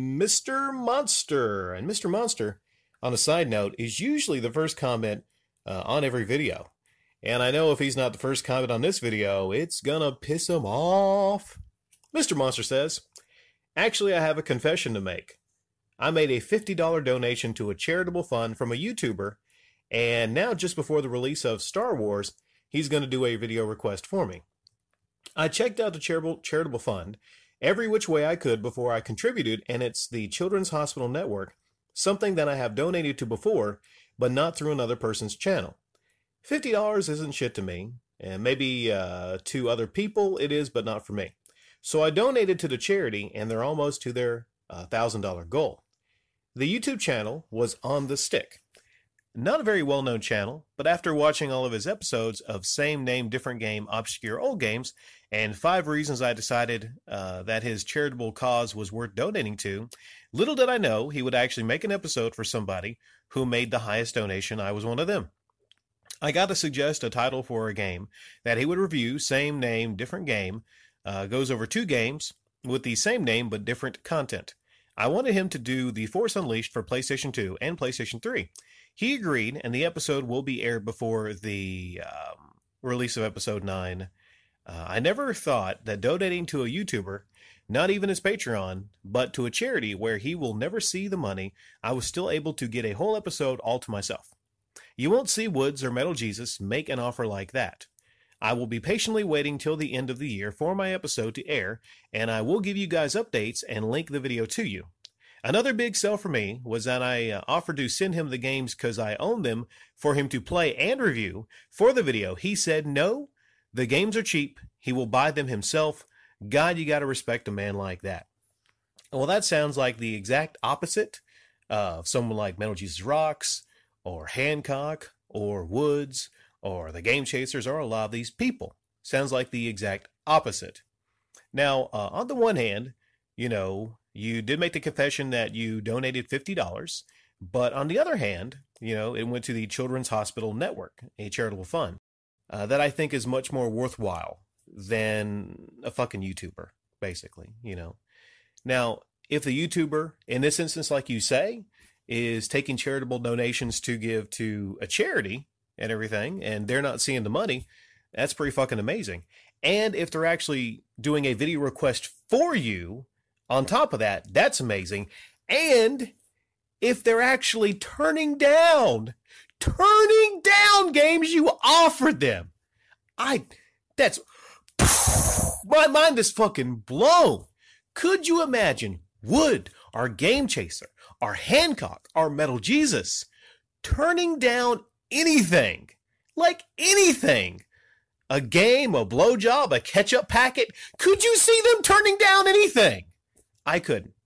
Mr. Monster. And Mr. Monster, on a side note, is usually the first comment uh, on every video. And I know if he's not the first comment on this video, it's gonna piss him off. Mr. Monster says, Actually, I have a confession to make. I made a $50 donation to a charitable fund from a YouTuber, and now just before the release of Star Wars, he's going to do a video request for me. I checked out the charitable, charitable fund every which way I could before I contributed, and it's the Children's Hospital Network, something that I have donated to before, but not through another person's channel. $50 isn't shit to me, and maybe uh, to other people it is, but not for me. So I donated to the charity, and they're almost to their $1,000 uh, goal. The YouTube channel was On the Stick. Not a very well known channel, but after watching all of his episodes of Same Name, Different Game, Obscure Old Games, and five reasons I decided uh, that his charitable cause was worth donating to, little did I know he would actually make an episode for somebody who made the highest donation. I was one of them. I got to suggest a title for a game that he would review, same name, different game, uh, goes over two games with the same name but different content. I wanted him to do The Force Unleashed for PlayStation 2 and PlayStation 3. He agreed, and the episode will be aired before the um, release of episode 9. Uh, I never thought that donating to a YouTuber, not even his Patreon, but to a charity where he will never see the money, I was still able to get a whole episode all to myself. You won't see Woods or Metal Jesus make an offer like that. I will be patiently waiting till the end of the year for my episode to air, and I will give you guys updates and link the video to you. Another big sell for me was that I uh, offered to send him the games because I own them for him to play and review for the video. He said, no, the games are cheap. He will buy them himself. God, you got to respect a man like that. Well, that sounds like the exact opposite of someone like Metal Jesus Rocks or Hancock or Woods or the game chasers are a lot of these people. Sounds like the exact opposite. Now, uh, on the one hand, you know, you did make the confession that you donated $50, but on the other hand, you know, it went to the Children's Hospital Network, a charitable fund uh, that I think is much more worthwhile than a fucking YouTuber, basically, you know. Now, if the YouTuber, in this instance, like you say, is taking charitable donations to give to a charity, and everything, and they're not seeing the money, that's pretty fucking amazing. And if they're actually doing a video request for you on top of that, that's amazing. And if they're actually turning down, turning down games you offered them, I, that's, my mind is fucking blown. Could you imagine Wood, our game chaser, our Hancock, our Metal Jesus, turning down anything, like anything. A game, a blowjob, a ketchup packet. Could you see them turning down anything? I couldn't.